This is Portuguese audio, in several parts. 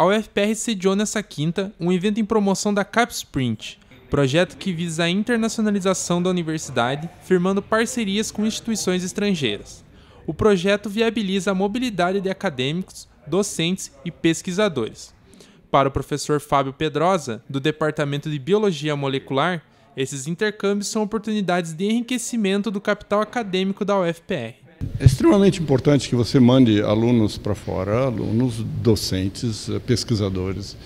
A UFPR sediou nessa quinta um evento em promoção da CAPSprint, projeto que visa a internacionalização da universidade, firmando parcerias com instituições estrangeiras. O projeto viabiliza a mobilidade de acadêmicos, docentes e pesquisadores. Para o professor Fábio Pedrosa, do Departamento de Biologia Molecular, esses intercâmbios são oportunidades de enriquecimento do capital acadêmico da UFPR. É extremamente importante que você mande alunos para fora, alunos, docentes, eh, pesquisadores,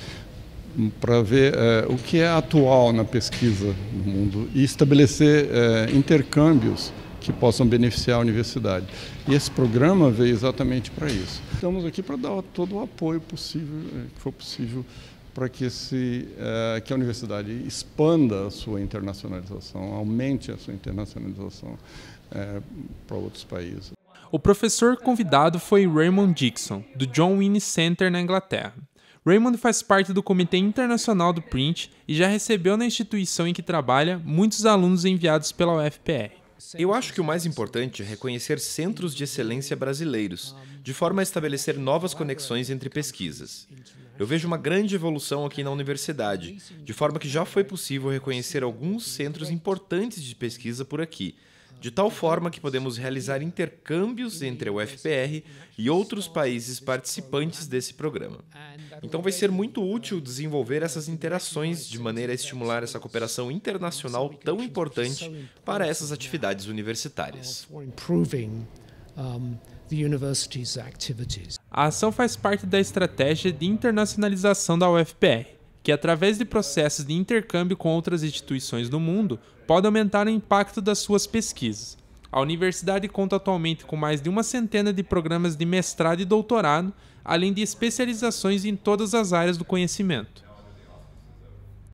para ver é, o que é atual na pesquisa no mundo e estabelecer é, intercâmbios que possam beneficiar a universidade. E esse programa veio exatamente para isso. Estamos aqui para dar todo o apoio possível, que for possível, para que, se, eh, que a universidade expanda a sua internacionalização, aumente a sua internacionalização eh, para outros países. O professor convidado foi Raymond Dixon, do John Winnie Center na Inglaterra. Raymond faz parte do Comitê Internacional do Print e já recebeu na instituição em que trabalha muitos alunos enviados pela UFPR. Eu acho que o mais importante é reconhecer centros de excelência brasileiros, de forma a estabelecer novas conexões entre pesquisas. Eu vejo uma grande evolução aqui na universidade, de forma que já foi possível reconhecer alguns centros importantes de pesquisa por aqui, de tal forma que podemos realizar intercâmbios entre a UFPR e outros países participantes desse programa. Então vai ser muito útil desenvolver essas interações de maneira a estimular essa cooperação internacional tão importante para essas atividades universitárias. A ação faz parte da estratégia de internacionalização da UFPR que, através de processos de intercâmbio com outras instituições do mundo, pode aumentar o impacto das suas pesquisas. A universidade conta atualmente com mais de uma centena de programas de mestrado e doutorado, além de especializações em todas as áreas do conhecimento.